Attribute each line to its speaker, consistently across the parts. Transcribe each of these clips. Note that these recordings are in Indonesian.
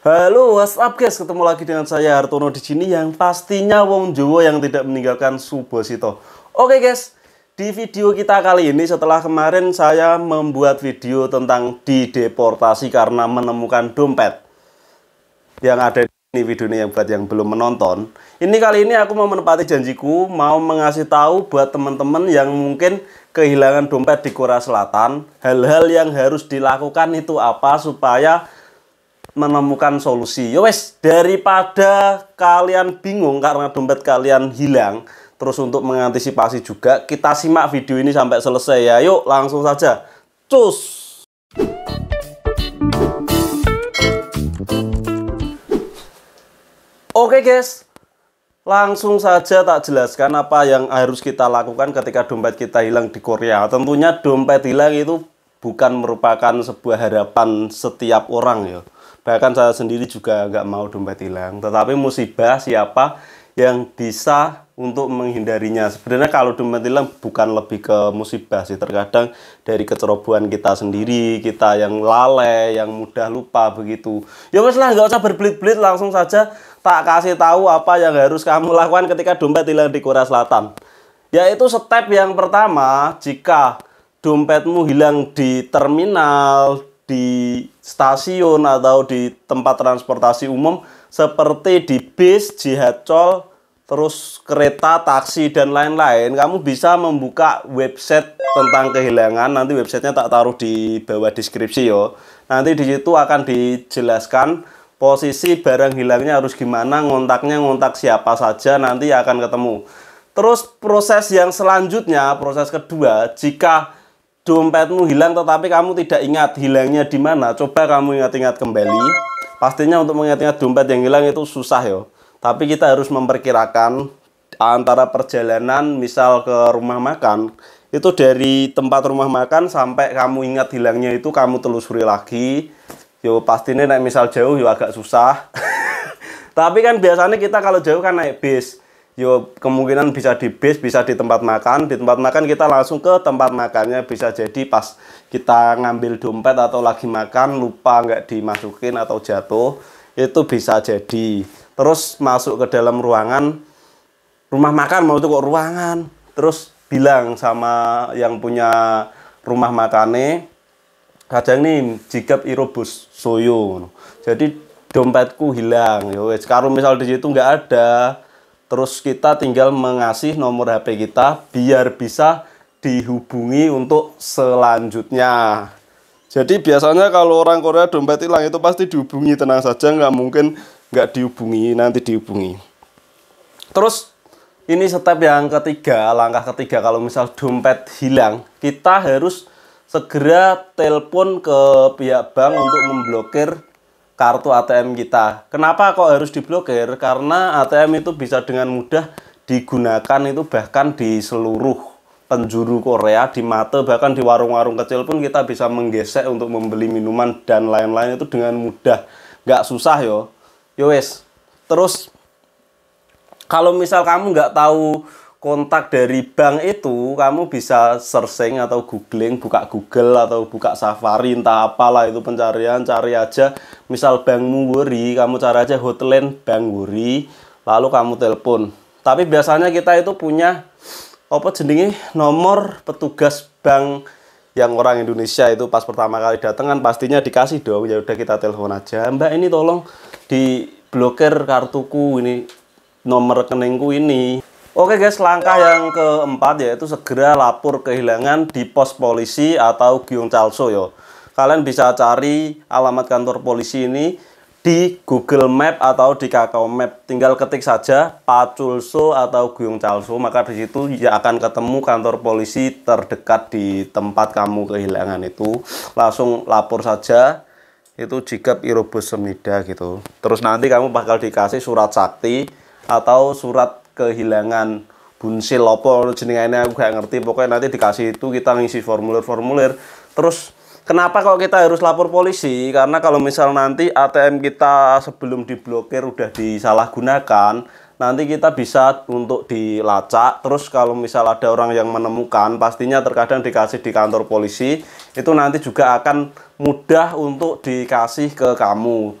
Speaker 1: Halo, what's up guys? Ketemu lagi dengan saya Hartono di sini yang pastinya wong Jowo yang tidak meninggalkan Subosito. Oke guys, di video kita kali ini setelah kemarin saya membuat video tentang dideportasi karena menemukan dompet yang ada di video ini yang buat yang belum menonton. Ini kali ini aku mau menepati janjiku mau mengasih tahu buat teman-teman yang mungkin kehilangan dompet di Korea Selatan, hal-hal yang harus dilakukan itu apa supaya menemukan solusi. Yo ya wes, daripada kalian bingung karena dompet kalian hilang, terus untuk mengantisipasi juga, kita simak video ini sampai selesai ya. Yuk, langsung saja. Cus! Oke guys, langsung saja tak jelaskan apa yang harus kita lakukan ketika dompet kita hilang di Korea. Tentunya dompet hilang itu bukan merupakan sebuah harapan setiap orang ya Bahkan saya sendiri juga nggak mau dompet hilang. Tetapi musibah siapa yang bisa untuk menghindarinya. Sebenarnya kalau dompet hilang bukan lebih ke musibah sih. Terkadang dari kecerobohan kita sendiri, kita yang lalai, yang mudah lupa begitu. Ya wes lah, nggak usah berbelit-belit, langsung saja tak kasih tahu apa yang harus kamu lakukan ketika dompet hilang di Korea Selatan. Yaitu step yang pertama, jika dompetmu hilang di terminal, di stasiun atau di tempat transportasi umum seperti di bis, col, terus kereta, taksi, dan lain-lain. Kamu bisa membuka website tentang kehilangan. Nanti websitenya tak taruh di bawah deskripsi yo. Nanti di situ akan dijelaskan posisi barang hilangnya harus gimana, ngontaknya ngontak siapa saja, nanti akan ketemu. Terus proses yang selanjutnya, proses kedua, jika dompetmu hilang tetapi kamu tidak ingat hilangnya di mana, coba kamu ingat-ingat kembali. Pastinya untuk mengingat-ingat dompet yang hilang itu susah ya. Tapi kita harus memperkirakan antara perjalanan misal ke rumah makan itu dari tempat rumah makan sampai kamu ingat hilangnya itu kamu telusuri lagi. Yo pastinya naik misal jauh yo agak susah. Tapi kan biasanya kita kalau jauh kan naik bis yo kemungkinan bisa di base, bisa di tempat makan. Di tempat makan kita langsung ke tempat makannya bisa jadi pas kita ngambil dompet atau lagi makan lupa nggak dimasukin atau jatuh itu bisa jadi. Terus masuk ke dalam ruangan rumah makan mau itu kok ruangan. Terus bilang sama yang punya rumah makannya kadang nih jikap irobus soyo. Jadi dompetku hilang. Yo, sekarang misal di situ nggak ada, Terus kita tinggal mengasih nomor HP kita biar bisa dihubungi untuk selanjutnya. Jadi biasanya kalau orang Korea dompet hilang itu pasti dihubungi, tenang saja nggak mungkin nggak dihubungi, nanti dihubungi. Terus ini step yang ketiga, langkah ketiga kalau misal dompet hilang, kita harus segera telepon ke pihak bank untuk memblokir kartu ATM kita. Kenapa kok harus diblokir? Karena ATM itu bisa dengan mudah digunakan itu bahkan di seluruh penjuru Korea, di mata bahkan di warung-warung kecil pun kita bisa menggesek untuk membeli minuman dan lain-lain itu dengan mudah. Nggak susah yo. Yo wes. Terus kalau misal kamu nggak tahu kontak dari bank itu kamu bisa searching atau googling buka Google atau buka Safari entah apalah itu pencarian cari aja misal bank Wuri kamu cari aja hotline bank Wuri lalu kamu telepon tapi biasanya kita itu punya apa jenenge nomor petugas bank yang orang Indonesia itu pas pertama kali datang kan pastinya dikasih dong ya udah kita telepon aja mbak ini tolong diblokir kartuku ini nomor rekeningku ini Oke guys, langkah yang keempat yaitu segera lapor kehilangan di pos polisi atau Giung Calso yo. Kalian bisa cari alamat kantor polisi ini di Google Map atau di Kakao Map. Tinggal ketik saja Paculso atau Giung Calso, maka di situ ya akan ketemu kantor polisi terdekat di tempat kamu kehilangan itu. Langsung lapor saja itu jika Irobus Semida gitu. Terus nanti kamu bakal dikasih surat sakti atau surat kehilangan bunsil apa ini aku gak ngerti pokoknya nanti dikasih itu kita ngisi formulir-formulir terus kenapa kalau kita harus lapor polisi karena kalau misal nanti ATM kita sebelum diblokir udah disalahgunakan nanti kita bisa untuk dilacak terus kalau misal ada orang yang menemukan pastinya terkadang dikasih di kantor polisi itu nanti juga akan mudah untuk dikasih ke kamu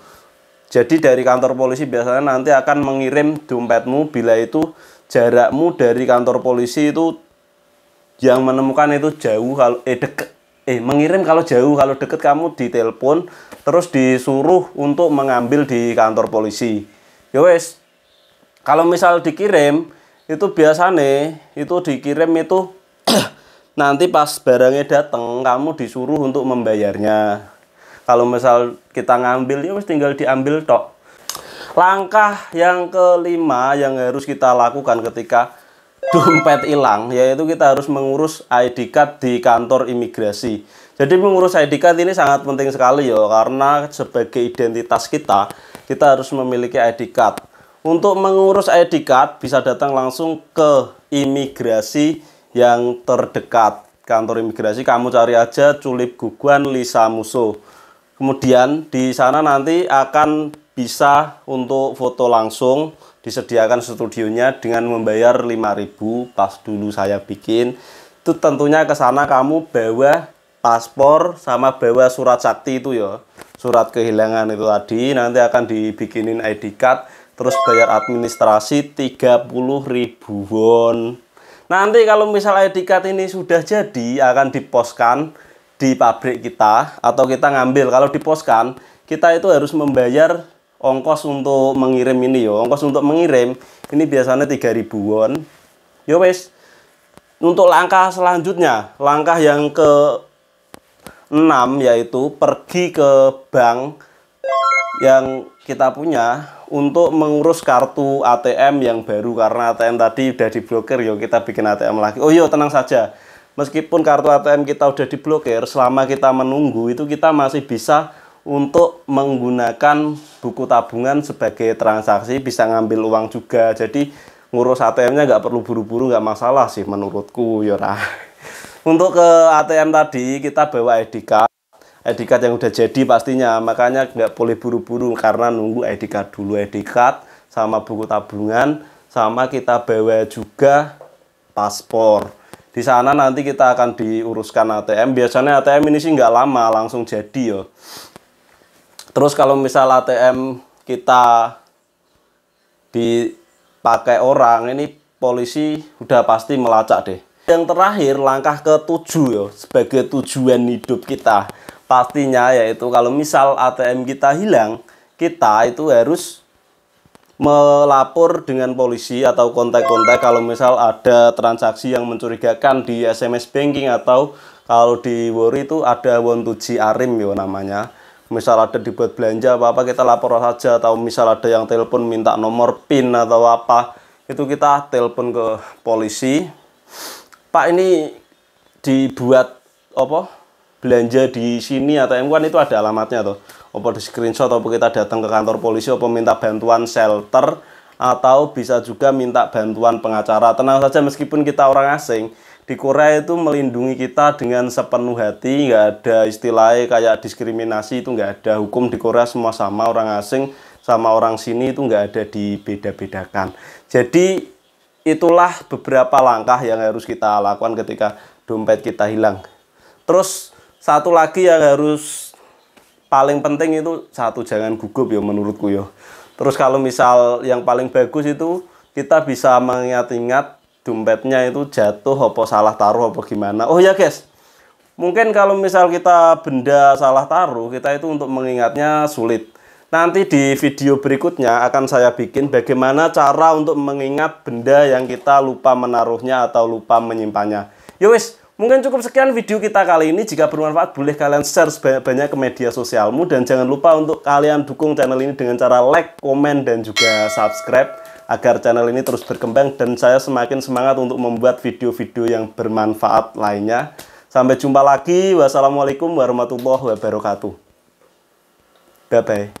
Speaker 1: jadi dari kantor polisi biasanya nanti akan mengirim dompetmu bila itu jarakmu dari kantor polisi itu yang menemukan itu jauh kalau eh deket eh mengirim kalau jauh kalau deket kamu ditelepon terus disuruh untuk mengambil di kantor polisi yowes ya kalau misal dikirim itu biasanya itu dikirim itu nanti pas barangnya datang kamu disuruh untuk membayarnya kalau misal kita ngambil ya tinggal diambil tok langkah yang kelima yang harus kita lakukan ketika dompet hilang yaitu kita harus mengurus ID card di kantor imigrasi jadi mengurus ID card ini sangat penting sekali ya karena sebagai identitas kita kita harus memiliki ID card untuk mengurus ID card bisa datang langsung ke imigrasi yang terdekat kantor imigrasi kamu cari aja culip guguan Lisa Musuh Kemudian di sana nanti akan bisa untuk foto langsung disediakan studionya dengan membayar 5000 pas dulu saya bikin itu tentunya ke sana kamu bawa paspor sama bawa surat sakti itu ya surat kehilangan itu tadi nanti akan dibikinin ID card terus bayar administrasi 30.000 won nanti kalau misal ID card ini sudah jadi akan diposkan di pabrik kita atau kita ngambil kalau di poskan kita itu harus membayar ongkos untuk mengirim ini yo ongkos untuk mengirim ini biasanya 3000 won yo wes untuk langkah selanjutnya langkah yang ke 6 yaitu pergi ke bank yang kita punya untuk mengurus kartu ATM yang baru karena ATM tadi udah diblokir yo kita bikin ATM lagi oh yo tenang saja meskipun kartu ATM kita udah diblokir, selama kita menunggu itu kita masih bisa untuk menggunakan buku tabungan sebagai transaksi, bisa ngambil uang juga. Jadi ngurus ATM-nya nggak perlu buru-buru, nggak masalah sih menurutku, Yora. Ya, untuk ke ATM tadi kita bawa ID card, ID card yang udah jadi pastinya, makanya nggak boleh buru-buru karena nunggu ID card dulu, ID card sama buku tabungan, sama kita bawa juga paspor. Di sana nanti kita akan diuruskan ATM. Biasanya ATM ini sih nggak lama, langsung jadi ya. Terus kalau misal ATM kita dipakai orang, ini polisi udah pasti melacak deh. Yang terakhir, langkah ketujuh ya, sebagai tujuan hidup kita. Pastinya yaitu kalau misal ATM kita hilang, kita itu harus melapor dengan polisi atau kontak-kontak kalau misal ada transaksi yang mencurigakan di SMS banking atau kalau di Wori itu ada Wontuji Arim yo namanya misal ada dibuat belanja apa-apa kita lapor saja atau misal ada yang telepon minta nomor PIN atau apa itu kita telepon ke polisi Pak ini dibuat apa belanja di sini atau M1 itu ada alamatnya tuh apa di screenshot atau kita datang ke kantor polisi atau minta bantuan shelter atau bisa juga minta bantuan pengacara tenang saja meskipun kita orang asing di Korea itu melindungi kita dengan sepenuh hati nggak ada istilah kayak diskriminasi itu nggak ada hukum di Korea semua sama orang asing sama orang sini itu nggak ada dibeda-bedakan jadi itulah beberapa langkah yang harus kita lakukan ketika dompet kita hilang terus satu lagi yang harus paling penting itu satu jangan gugup ya menurutku ya. Terus kalau misal yang paling bagus itu kita bisa mengingat-ingat dompetnya itu jatuh apa salah taruh apa gimana. Oh ya guys, mungkin kalau misal kita benda salah taruh kita itu untuk mengingatnya sulit. Nanti di video berikutnya akan saya bikin bagaimana cara untuk mengingat benda yang kita lupa menaruhnya atau lupa menyimpannya. Yowis, Mungkin cukup sekian video kita kali ini. Jika bermanfaat, boleh kalian share sebanyak-banyak ke media sosialmu. Dan jangan lupa untuk kalian dukung channel ini dengan cara like, komen, dan juga subscribe. Agar channel ini terus berkembang dan saya semakin semangat untuk membuat video-video yang bermanfaat lainnya. Sampai jumpa lagi. Wassalamualaikum warahmatullahi wabarakatuh. Bye-bye.